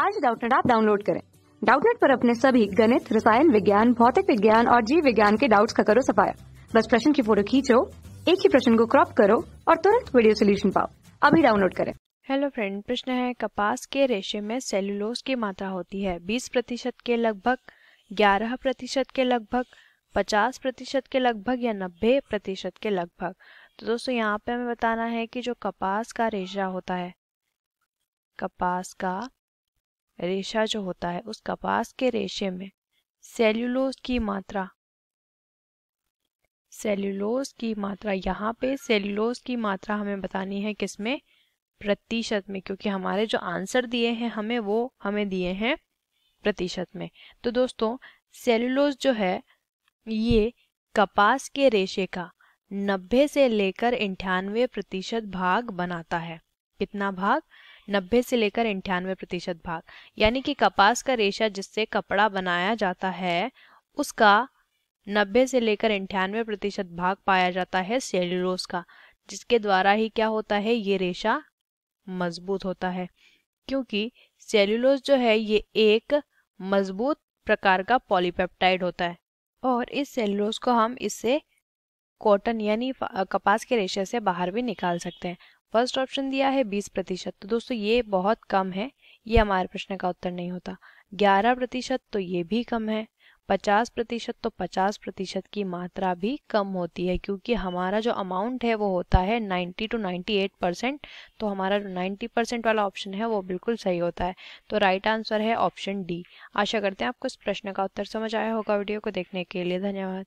आज डाउटनेट आप डाउनलोड करें डाउटनेट पर अपने सभी गणित रसायन विज्ञान भौतिक विज्ञान और जीव विज्ञान के डाउट्स का करो सफाया बस प्रश्न की फोटो खींचो एक ही प्रश्न को क्रॉप करो और तुरंत वीडियो सोल्यूशन पाओ अभी डाउनलोड करें हेलो फ्रेंड प्रश्न है कपास के रेशे में सेलुलोज की मात्रा होती है 20 प्रतिशत के लगभग 11 प्रतिशत के लगभग 50 प्रतिशत के लगभग या 90 प्रतिशत के लगभग तो दोस्तों यहाँ पे हमें बताना है कि जो कपास का रेशा होता है कपास का रेशा जो होता है उस कपास के रेशे में सेल्यूलोज की मात्रा सेल्यूलोज की मात्रा यहाँ पे सेल्यूलोज की मात्रा हमें बतानी है किसमें प्रतिशत में क्योंकि हमारे जो आंसर दिए हैं हमें वो हमें दिए हैं प्रतिशत में तो दोस्तों सेल्यूलोज जो है ये कपास के रेशे का 90 से लेकर अंठानवे प्रतिशत भाग बनाता है कितना भाग नब्बे से लेकर अंठानवे प्रतिशत भाग यानी कि कपास का रेशा जिससे कपड़ा बनाया जाता है उसका नब्बे से लेकर अंठानवे प्रतिशत भाग पाया जाता है सेल्यूलोस का जिसके द्वारा ही क्या होता है ये रेशा मजबूत होता है क्योंकि सेल्यूलोस जो है ये एक मजबूत प्रकार का पॉलीपेप्टाइड होता है और इस सेल्यूलोस को हम इससे कॉटन यानी कपास के रेशे से बाहर भी निकाल सकते हैं फर्स्ट ऑप्शन दिया है बीस प्रतिशत तो दोस्तों ये बहुत कम है ये हमारे प्रश्न का उत्तर नहीं होता ग्यारह प्रतिशत तो ये भी कम है पचास प्रतिशत तो पचास प्रतिशत की मात्रा भी कम होती है क्योंकि हमारा जो अमाउंट है वो होता है ninety two ninety eight percent तो हमारा जो नाइन्टी परसेंट वाला ऑप्शन है वो बिल्कुल सही होता है तो राइट आंसर है ऑप्शन डी आशा करते हैं आपको इस प्रश्न का उत्तर समझ आया होगा वीडियो को देखने के लिए धन्यवाद